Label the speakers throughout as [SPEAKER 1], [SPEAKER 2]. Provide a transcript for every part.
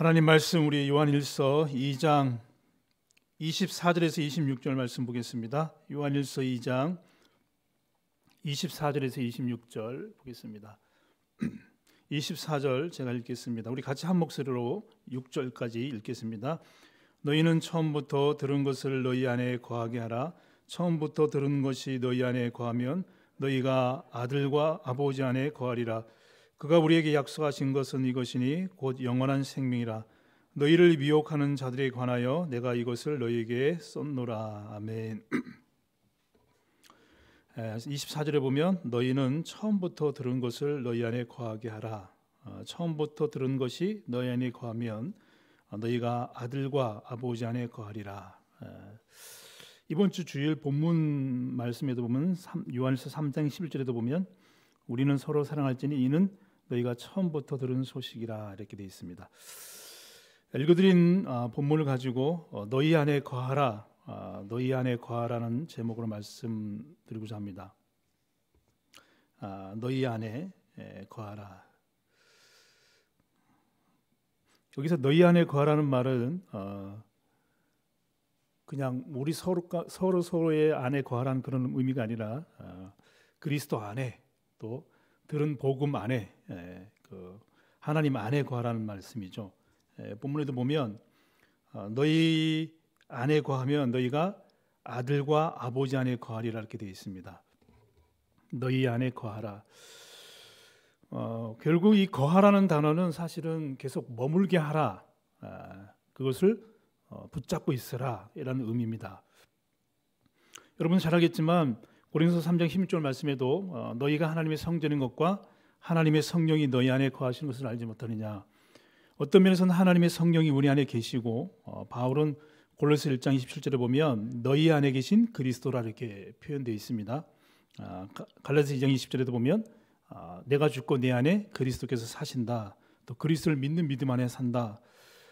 [SPEAKER 1] 하나님 말씀 우리 요한일서 2장 24절에서 26절 말씀 보겠습니다. 요한일서 2장 24절에서 26절 보겠습니다. 24절 제가 읽겠습니다. 우리 같이 한 목소리로 6절까지 읽겠습니다. 너희는 처음부터 들은 것을 너희 안에 거하게 하라. 처음부터 들은 것이 너희 안에 거하면 너희가 아들과 아버지 안에 거하리라. 그가 우리에게 약속하신 것은 이것이니 곧 영원한 생명이라 너희를 미혹하는 자들에 관하여 내가 이것을 너희에게 썼노라 아멘. 24절에 보면 너희는 처음부터 들은 것을 너희 안에 거하게 하라. 어, 처음부터 들은 것이 너희 안에 거하면 너희가 아들과 아버지 안에 거하리라. 이번 주 주일 본문 말씀에도 보면 요한일서 3장 11절에도 보면 우리는 서로 사랑할지니 이는 너희가 처음부터 들은 소식이라 이렇게 되어 있습니다. 읽어드린 아, 본문을 가지고 어, 너희 안에 거하라, 아, 너희 안에 거하라는 제목으로 말씀드리고자 합니다. 아, 너희 안에 거하라. 여기서 너희 안에 거하라는 말은 어, 그냥 우리 서로 서로의 안에 거하라는 그런 의미가 아니라 그리스도 안에 또 들은 복음 안에 예, 그 하나님 안에 거하라는 말씀이죠. 예, 본문에도 보면 어, 너희 안에 거하면 너희가 아들과 아버지 안에 거하리라 이렇게 되어 있습니다. 너희 안에 거하라. 어, 결국 이 거하라는 단어는 사실은 계속 머물게 하라. 아, 그것을 어, 붙잡고 있으라 이라 의미입니다. 여러분 잘 알겠지만 고린도서 3장 16절 말씀에도 어, 너희가 하나님의 성전인 것과 하나님의 성령이 너희 안에 거하시는 것을 알지 못하느냐. 어떤 면에서는 하나님의 성령이 우리 안에 계시고 어, 바울은 골로새 1장 27절에 보면 너희 안에 계신 그리스도라 이렇게 표현되어 있습니다. 아, 갈라디아 2장 20절에도 보면 아, 내가 죽고 내 안에 그리스도께서 사신다. 또 그리스도를 믿는 믿음 안에 산다.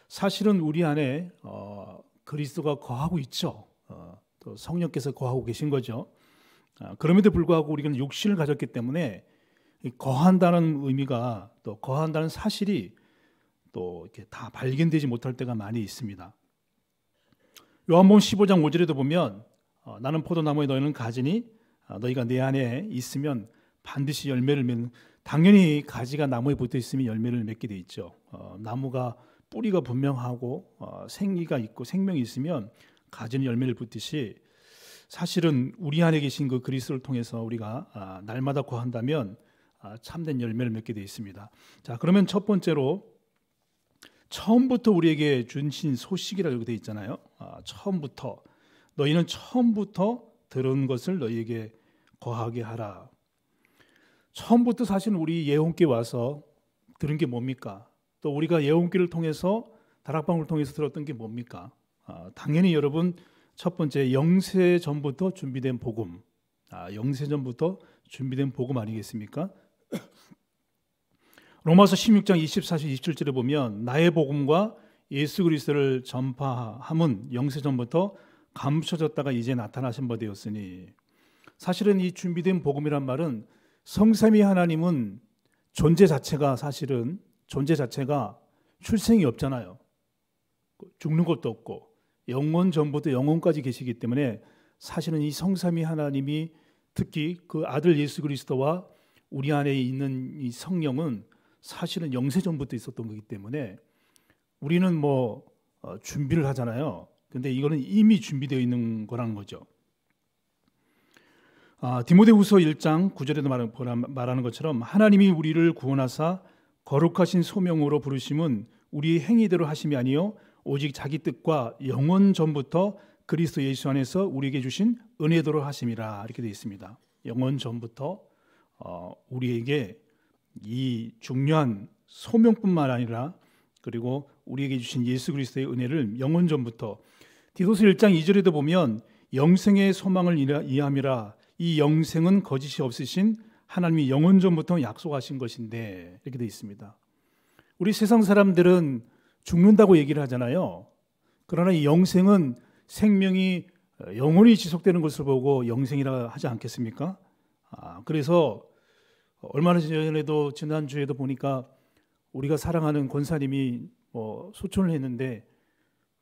[SPEAKER 1] 사실은 우리 안에 어, 그리스도가 거하고 있죠. 또 성령께서 거하고 계신 거죠. 아, 그럼에도 불구하고 우리는 욕심을 가졌기 때문에 거한다는 의미가 또 거한다는 사실이 또 이렇게 다 발견되지 못할 때가 많이 있습니다. 요한복음 15장 5절에도 보면 어, 나는 포도나무에 너희는 가지니 어, 너희가 내 안에 있으면 반드시 열매를 맺는 당연히 가지가 나무에 붙어 있으면 열매를 맺게 돼 있죠. 어, 나무가 뿌리가 분명하고 어, 생기가 있고 생명이 있으면 가지는 열매를 붙듯이 사실은 우리 안에 계신 그 그리스도를 통해서 우리가 아, 날마다 구한다면 아, 참된 열매를 맺게 되어 있습니다. 자, 그러면 첫 번째로 처음부터 우리에게 준신 소식이라고 되어 있잖아요. 아, 처음부터 너희는 처음부터 들은 것을 너희에게 거하게 하라. 처음부터 사실 우리 예언께 와서 들은 게 뭡니까? 또 우리가 예언기를 통해서 다락방을 통해서 들었던 게 뭡니까? 당연히 여러분 첫 번째 영세 전부터 준비된 복음. 아, 영세 전부터 준비된 복음 아니겠습니까? 로마서 16장 24절 27절에 보면 나의 복음과 예수 그리스도를 전파함은 영세 전부터 감춰졌다가 이제 나타나신 바 되었으니 사실은 이 준비된 복음이란 말은 성삼위 하나님은 존재 자체가 사실은 존재 자체가 출생이 없잖아요. 죽는 것도 없고 영원 전부터 영원까지 계시기 때문에 사실은 이 성삼위 하나님이 특히 그 아들 예수 그리스도와 우리 안에 있는 이 성령은 사실은 영세 전부터 있었던 거기 때문에 우리는 뭐 어, 준비를 하잖아요. 근데 이거는 이미 준비되어 있는 거라는 거죠. 아, 디모데후서 1장 9절에도 말하는 것처럼 하나님이 우리를 구원하사 거룩하신 소명으로 부르심은 우리의 행위대로 하심이 아니요 오직 자기 뜻과 영원 전부터 그리스도 예수 안에서 우리에게 주신 은혜도로 하심이라 이렇게 되어 있습니다. 영원 전부터 어, 우리에게 이 중요한 소명뿐만 아니라 그리고 우리에게 주신 예수 그리스도의 은혜를 영원 전부터 디도서 1장 2절에도 보면 영생의 소망을 이함이라 이 영생은 거짓이 없으신 하나님이 영원 전부터 약속하신 것인데 이렇게 되어 있습니다. 우리 세상 사람들은 죽는다고 얘기를 하잖아요. 그러나 이 영생은 생명이 어, 영원히 지속되는 것을 보고 영생이라 하지 않겠습니까? 아, 그래서 얼마 전에도 지난주에도 보니까 우리가 사랑하는 권사님이 뭐 소천을 했는데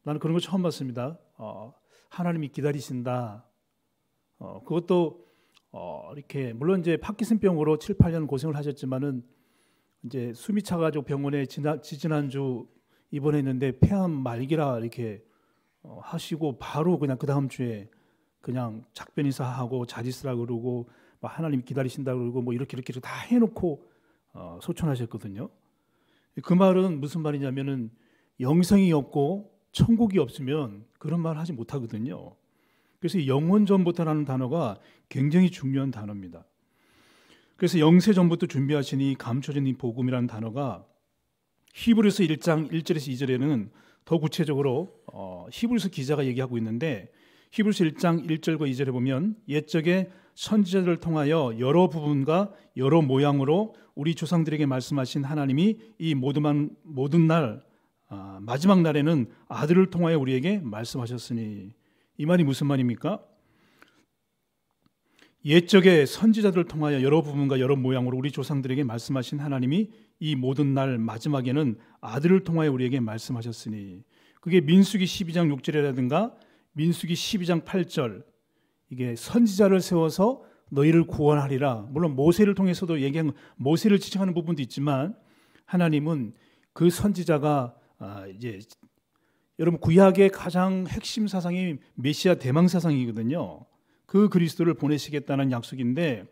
[SPEAKER 1] 나는 그런 거 처음 봤습니다. 어, 하나님이 기다리신다. 어, 그것도 어, 이렇게 물론 이제 파킨슨병으로 7, 8년 고생을 하셨지만은 이제 숨이 차가지 병원에 지나, 지난주 입원했는데 폐암 말기라 이렇게 어, 하시고 바로 그냥 그 다음 주에 그냥 작별 인사하고 자지쓰라 그러고 뭐 하나님 기다리신다 그러고 뭐 이렇게 이렇게 다 해놓고 어, 소천하셨거든요. 그 말은 무슨 말이냐면은 영생이 없고 천국이 없으면 그런 말 하지 못하거든요. 그래서 영원 전부터라는 단어가 굉장히 중요한 단어입니다. 그래서 영세 전부터 준비하시니 감춰진 이 복음이라는 단어가 히브리서 1장 1절에서 2절에는 더 구체적으로 어, 히브리서 기자가 얘기하고 있는데 히브리서 1장 1절과 2절에 보면 옛적에 선지자들을 통하여 여러 부분과 여러 모양으로 우리 조상들에게 말씀하신 하나님이 이 모든, 모든 날 아, 마지막 날에는 아들을 통하여 우리에게 말씀하셨으니 이 말이 무슨 말입니까? 옛적에 선지자들을 통하여 여러 부분과 여러 모양으로 우리 조상들에게 말씀하신 하나님이 이 모든 날 마지막에는 아들을 통하여 우리에게 말씀하셨으니 그게 민수기 12장 6절이라든가 민수기 12장 8절 이게 선지자를 세워서 너희를 구원하리라. 물론 모세를 통해서도 얘기한 모세를 지칭하는 부분도 있지만 하나님은 그 선지자가 아 이제 여러분 구약의 가장 핵심 사상이 메시아 대망 사상이거든요. 그 그리스도를 보내시겠다는 약속인데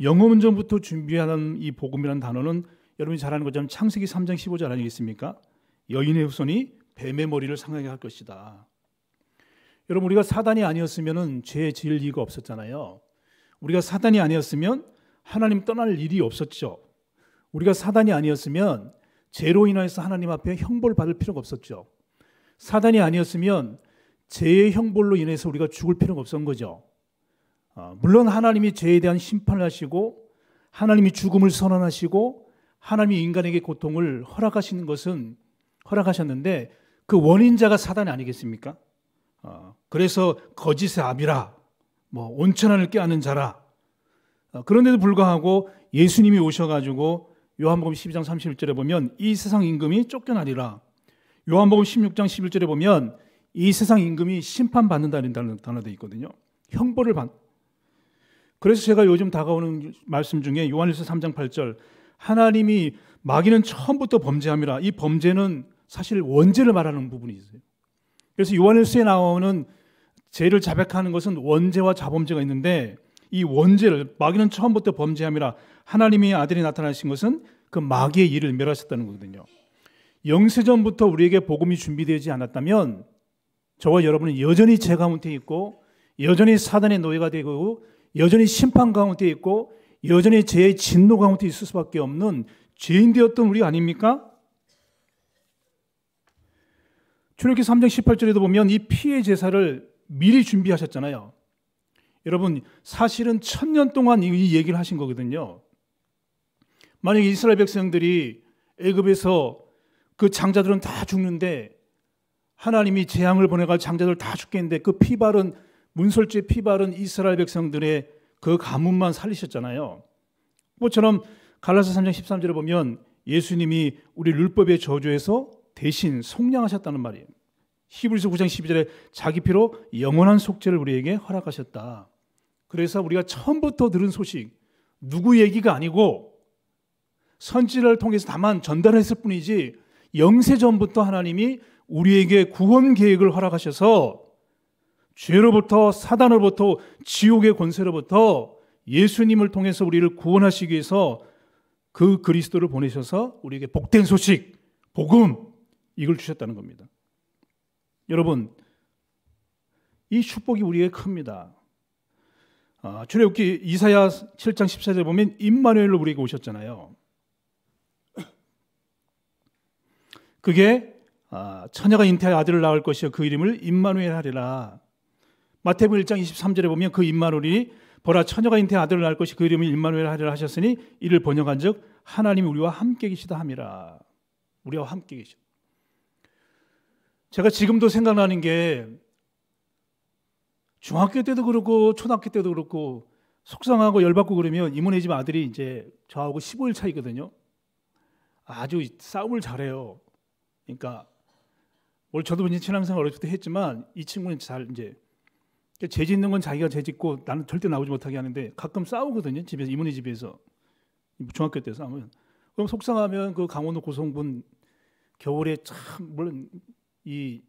[SPEAKER 1] 영어 문전부터 준비하는 이 복음이라는 단어는 여러분이 잘 아는 것처럼 창세기 3장 15절 아니겠습니까? 여인의 후손이 뱀의 머리를 상하게 할 것이다. 여러분 우리가 사단이 아니었으면은 죄 지을 리가 없었잖아요. 우리가 사단이 아니었으면 하나님 떠날 일이 없었죠. 우리가 사단이 아니었으면 죄로 인하여서 하나님 앞에 형벌 받을 필요가 없었죠. 사단이 아니었으면 죄의 형벌로 인해서 우리가 죽을 필요가 없었던 거죠. 어, 물론 하나님이 죄에 대한 심판을 하시고 하나님이 죽음을 선언하시고 하나님이 인간에게 고통을 허락하시는 것은 허락하셨는데 그 원인자가 사단이 아니겠습니까? 어, 그래서 거짓의 압이라, 뭐 온천하을 깨는 자라. 어, 그런데도 불구하고 예수님이 오셔가지고 요한복음 12장 31절에 보면 이 세상 임금이 쫓겨나리라. 요한복음 16장 11절에 보면 이 세상 임금이 심판받는다는 단어도 있거든요. 형벌을 받. 그래서 제가 요즘 다가오는 말씀 중에 요한일서 3장 8절 하나님이 마귀는 처음부터 범죄함이라 이 범죄는 사실 원죄를 말하는 부분이 있어요. 그래서 요한일서에 나오는 죄를 자백하는 것은 원죄와 자범죄가 있는데 이 원죄를 마귀는 처음부터 범죄함이라 하나님의 아들이 나타나신 것은 그 마귀의 일을 멸하셨다는 거거든요. 영세전부터 우리에게 복음이 준비되지 않았다면 저와 여러분은 여전히 죄 가운데 있고 여전히 사단의 노예가 되고 여전히 심판 가운데 있고 여전히 죄의 진노 가운데 있을 수밖에 없는 죄인 되었던 우리 아닙니까? 출애기 3장 18절에도 보면 이 피해 제사를 미리 준비하셨잖아요. 여러분 사실은 천년 동안 이 얘기를 하신 거거든요. 만약 이스라엘 백성들이 애굽에서 그 장자들은 다 죽는데 하나님이 재앙을 보내갈 장자들 다 죽겠는데 그 피발은 문설주의 피발은 이스라엘 백성들의 그 가문만 살리셨잖아요. 뭐처럼 갈라서 3장 13절에 보면 예수님이 우리 율법의 저주에서 대신 속량하셨다는 말이에요. 히브리서 9장 12절에 자기 피로 영원한 속죄를 우리에게 허락하셨다. 그래서 우리가 처음부터 들은 소식 누구 얘기가 아니고 선지를 통해서 다만 전달했을 뿐이지 영세 전부터 하나님이 우리에게 구원 계획을 허락하셔서 죄로부터 사단으로부터 지옥의 권세로부터 예수님을 통해서 우리를 구원하시기 위해서 그 그리스도를 보내셔서 우리에게 복된 소식, 복음 이걸 주셨다는 겁니다. 여러분 이 축복이 우리에게 큽니다. 아, 출애굽기 이사야 7장 14절 보면 임마누엘로 우리에게 오셨잖아요. 그게 아, 처녀가 잉태할 아들을 낳을 것이요 그 이름을 임마누엘 하리라. 마태복음 1장 23절에 보면 그 임마누엘이 보라 처녀가 잉태 아들을 낳을 것이 그 이름을 임마누엘 하리라 하셨으니 이를 번역한즉 하나님이 우리와 함께 계시다 함이라. 우리와 함께 계시다. 제가 지금도 생각나는 게 중학교 때도 그렇고 초등학교 때도 그렇고 속상하고 열받고 그러면 이모네 집 아들이 이제 저하고 15일 차이거든요. 아주 싸움을 잘해요. 그러니까 원래 저도 이제 친한상 어렸을 때 했지만 이 친구는 잘 이제 죄 짓는 건 자기가 죄 짓고 나는 절대 나오지 못하게 하는데 가끔 싸우거든요. 집에서 이모네 집에서 중학교 때 싸우면 그럼 속상하면 그 강원도 고성군 겨울에 참 물론 이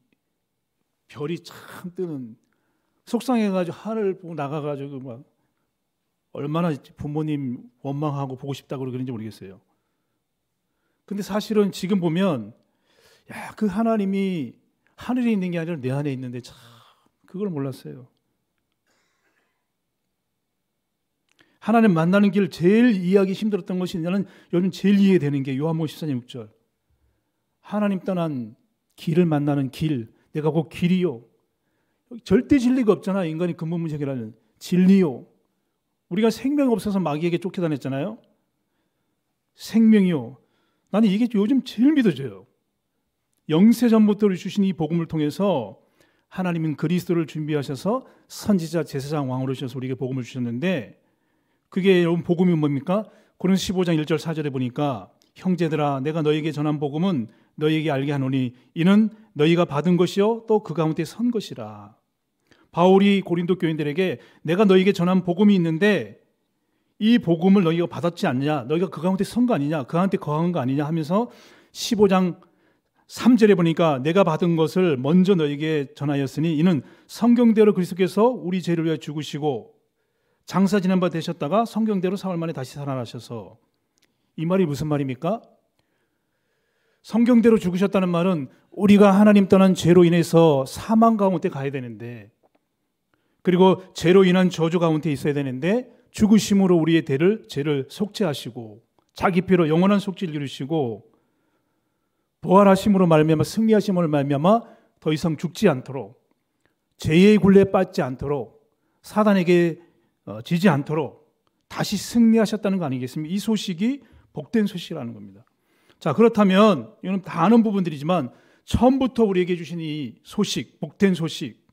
[SPEAKER 1] 별이 참 뜨는 속상해가지고 하늘 보고 나가가지고 막 얼마나 부모님 원망하고 보고 싶다 고 그러는지 모르겠어요. 근데 사실은 지금 보면 야 그 하나님이 하늘에 있는 게 아니라 내 안에 있는데 참 그걸 몰랐어요. 하나님 만나는 길 제일 이해하기 힘들었던 것이 나는 요즘 제일 이해되는 게 요한복음 14장 6절. 하나님 떠난 길을 만나는 길. 내가 곧 길이요. 절대 진리가 없잖아. 인간이 근본문제라는 진리요. 우리가 생명 없어서 마귀에게 쫓겨다녔잖아요. 생명이요. 나는 이게 요즘 제일 믿어져요. 영세 전부터 주신 이 복음을 통해서 하나님은 그리스도를 준비하셔서 선지자 제사장 왕으로 주셔서 우리에게 복음을 주셨는데 그게 여러분 복음이 뭡니까? 고린도 15장 1절 4절에 보니까 형제들아 내가 너희에게 전한 복음은 너희에게 알게 하노니 이는 너희가 받은 것이요 또 그 가운데 선 것이라. 바울이 고린도 교인들에게 내가 너희에게 전한 복음이 있는데 이 복음을 너희가 받았지 않느냐 너희가 그 가운데 선 거 아니냐 그가운 거한 거 아니냐 하면서 15장 3절에 보니까 내가 받은 것을 먼저 너에게 전하였으니 이는 성경대로 그리스도께서 우리 죄를 위해 죽으시고 장사 지낸바 되셨다가 성경대로 사흘 만에 다시 살아나셔서 이 말이 무슨 말입니까? 성경대로 죽으셨다는 말은 우리가 하나님 떠난 죄로 인해서 사망 가운데 가야 되는데 그리고 죄로 인한 저주 가운데 있어야 되는데 죽으심으로 우리의 대를 죄를 속죄하시고 자기 피로 영원한 속죄를 이루시고 부활하심으로 말미암아 승리하심으 말미암아 더 이상 죽지 않도록 죄의 굴레에 빠지지 않도록 사단에게 어, 지지 않도록 다시 승리하셨다는 거 아니겠습니까? 이 소식이 복된 소식이라는 겁니다. 자, 그렇다면 이건 다 아는 부분들이지만 처음부터 우리에게 주신 이 소식, 복된 소식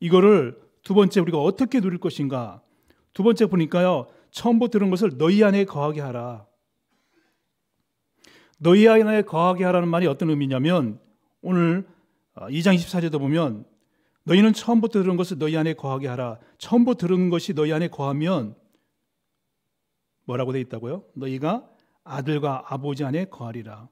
[SPEAKER 1] 이거를 두 번째 우리가 어떻게 누릴 것인가? 두 번째 보니까요. 처음부터 들은 것을 너희 안에 거하게 하라. 너희 안에 거하게 하라는 말이 어떤 의미냐면 오늘 2장 어, 24절도 보면 너희는 처음부터 들은 것을 너희 안에 거하게 하라. 처음부터 들은 것이 너희 안에 거하면 뭐라고 돼 있다고요? 너희가 아들과 아버지 안에 거하리라.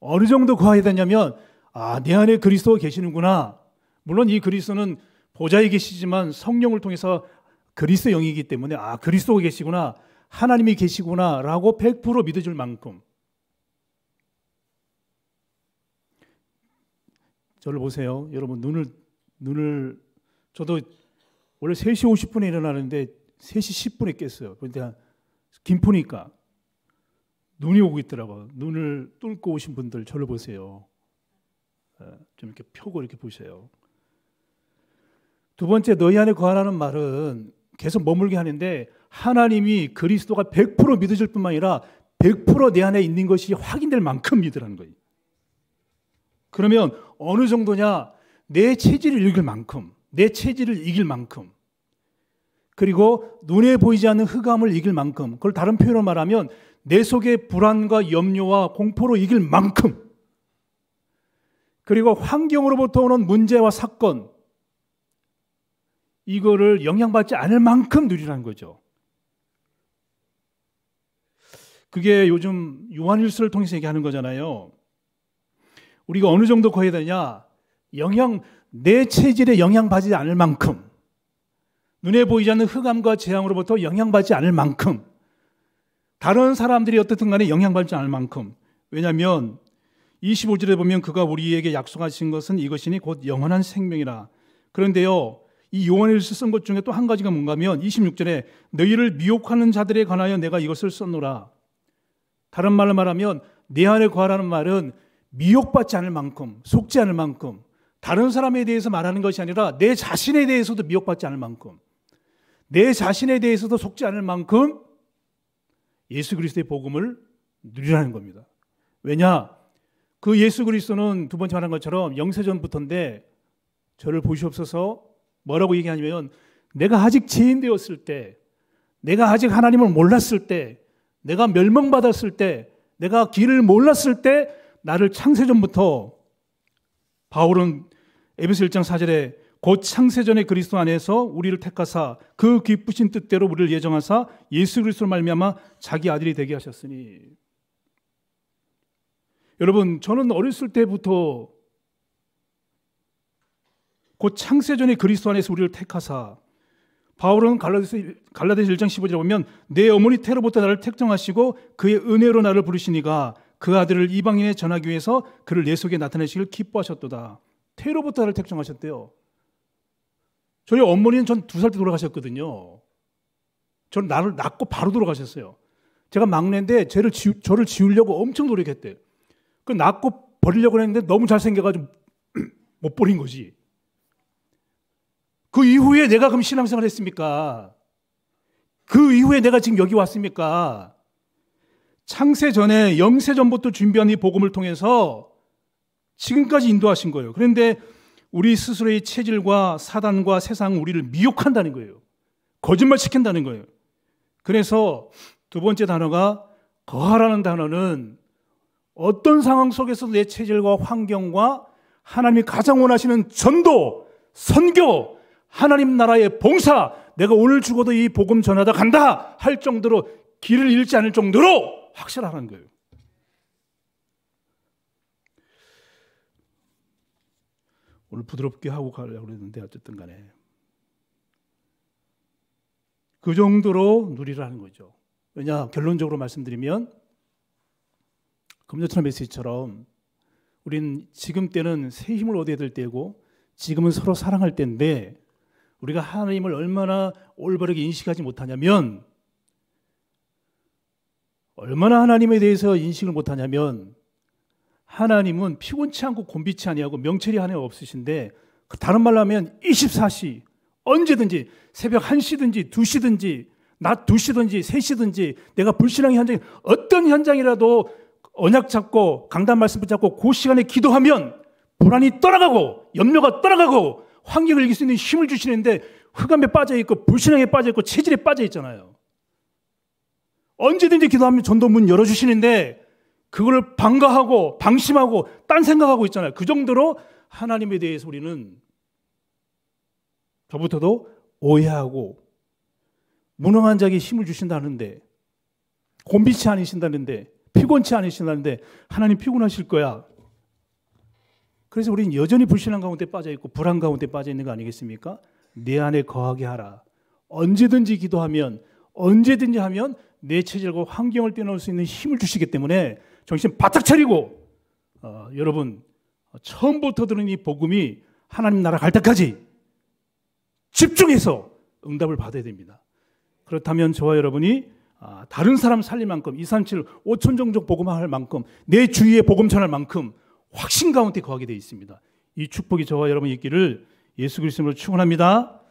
[SPEAKER 1] 어느 정도 거해야 되냐면 아, 내 안에 그리스도가 계시는구나. 물론 이 그리스도는 보좌에 계시지만 성령을 통해서 그리스도 영이기 때문에 아, 그리스도가 계시구나. 하나님이 계시구나라고 100% 믿어 줄 만큼 저를 보세요. 여러분 눈을 눈을 저도 원래 3시 50분에 일어나는데 3시 10분에 깼어요. 그러니 김포니까 눈이 오고 있더라고 눈을 뚫고 오신 분들 저를 보세요. 예, 좀 이렇게 펴고 이렇게 보세요. 두 번째 너희 안에 거하라는 말은 계속 머물게 하는데 하나님이 그리스도가 100% 믿어질 뿐만 아니라 100%내 안에 있는 것이 확인될 만큼 믿으라는 거예요. 그러면 어느 정도냐? 내 체질을 읽을 만큼, 내 체질을 이길 만큼, 그리고 눈에 보이지 않는 흑암을 이길 만큼, 그걸 다른 표현으로 말하면 내 속의 불안과 염려와 공포로 이길 만큼, 그리고 환경으로부터 오는 문제와 사건, 이거를 영향받지 않을 만큼 누리라는 거죠. 그게 요즘 요한일서를 통해서 얘기하는 거잖아요. 우리가 어느 정도 거해야 되냐? 영향, 내 체질에 영향받지 않을 만큼, 눈에 보이지 않는 흑암과 재앙으로부터 영향받지 않을 만큼, 다른 사람들이 어떻든 간에 영향받지 않을 만큼, 왜냐하면 25절에 보면 그가 우리에게 약속하신 것은 이것이니 곧 영원한 생명이라. 그런데요, 이 요한일서 쓴 것 중에 또 한 가지가 뭔가면 26절에 너희를 미혹하는 자들에 관하여 내가 이것을 썼노라. 다른 말로 말하면 내 안에 거하라는 말은 미혹받지 않을 만큼, 속지 않을 만큼 다른 사람에 대해서 말하는 것이 아니라 내 자신에 대해서도 미혹받지 않을 만큼 내 자신에 대해서도 속지 않을 만큼 예수 그리스도의 복음을 누리라는 겁니다. 왜냐? 그 예수 그리스도는 두 번째 말한 것처럼 영세전부터인데 저를 보시옵소서 뭐라고 얘기하냐면 내가 아직 죄인되었을 때 내가 아직 하나님을 몰랐을 때 내가 멸망받았을 때 내가 길을 몰랐을 때 나를 창세전부터 바울은 에베소 1장 4절에 곧 창세전의 그리스도 안에서 우리를 택하사 그 기쁘신 뜻대로 우리를 예정하사 예수 그리스도로 말미암아 자기 아들이 되게 하셨으니 여러분 저는 어렸을 때부터 곧 창세전의 그리스도 안에서 우리를 택하사 바울은 갈라디스, 갈라디스 1장 15절에 보면 내 어머니 태로부터 나를 택정하시고 그의 은혜로 나를 부르시니가 그 아들을 이방인에 전하기 위해서 그를 내 속에 나타내시길 기뻐하셨도다. 테로부터를 택정하셨대요. 저희 어머니는 전 두 살 때 돌아가셨거든요. 전 나를 낳고 바로 돌아가셨어요. 제가 막내인데 쟤를 지우, 저를 지우려고 엄청 노력했대요. 그 낳고 버리려고 했는데 너무 잘생겨가지고 못 버린 거지. 그 이후에 내가 그럼 신앙생활 했습니까? 그 이후에 내가 지금 여기 왔습니까? 창세 전에 영세 전부터 준비한 이 복음을 통해서 지금까지 인도하신 거예요. 그런데 우리 스스로의 체질과 사단과 세상 우리를 미혹한다는 거예요. 거짓말 시킨다는 거예요. 그래서 두 번째 단어가 거하라는 단어는 어떤 상황 속에서 내 체질과 환경과 하나님이 가장 원하시는 전도, 선교, 하나님 나라의 봉사, 내가 오늘 죽어도 이 복음 전하다 간다 할 정도로 길을 잃지 않을 정도로 확실하는 거예요. 오늘 부드럽게 하고 가려고 했는데 어쨌든 간에 그 정도로 누리라는 거죠. 왜냐 결론적으로 말씀드리면 금요철 메시지처럼 우린 지금 때는 새 힘을 얻어야 될 때고 지금은 서로 사랑할 때인데 우리가 하나님을 얼마나 올바르게 인식하지 못하냐면 얼마나 하나님에 대해서 인식을 못하냐면 하나님은 피곤치 않고 곤비치 아니하고 명철이 하나 없으신데 그 다른 말로 하면 24시 언제든지 새벽 1시든지 2시든지 낮 2시든지 3시든지 내가 불신앙의 현장에 어떤 현장이라도 언약 잡고 강단 말씀 붙잡고 그 시간에 기도하면 불안이 떠나가고 염려가 떠나가고 환경을 이길 수 있는 힘을 주시는데 흑암에 빠져 있고 불신앙에 빠져 있고 체질에 빠져 있잖아요. 언제든지 기도하면 전도문 열어주시는데 그걸 반가하고 방심하고 딴 생각하고 있잖아요. 그 정도로 하나님에 대해서 우리는 저부터도 오해하고 무능한 자에게 힘을 주신다는데 곤비치 않으신다는데 피곤치 않으신다는데 하나님 피곤하실 거야. 그래서 우리는 여전히 불신한 가운데 빠져 있고 불안 가운데 빠져 있는 거 아니겠습니까? 내 안에 거하게 하라. 언제든지 기도하면 언제든지 하면 내 체질과 환경을 뛰어넘을 수 있는 힘을 주시기 때문에 정신 바짝 차리고 어, 여러분 처음부터 들은 이 복음이 하나님 나라 갈 때까지 집중해서 응답을 받아야 됩니다. 그렇다면 저와 여러분이 아, 다른 사람 살릴 만큼 237 5천 종족 복음할 만큼 내 주위에 복음 전할 만큼 확신 가운데 거하게 되어 있습니다. 이 축복이 저와 여러분 있기를 예수 그리스도로 축원합니다.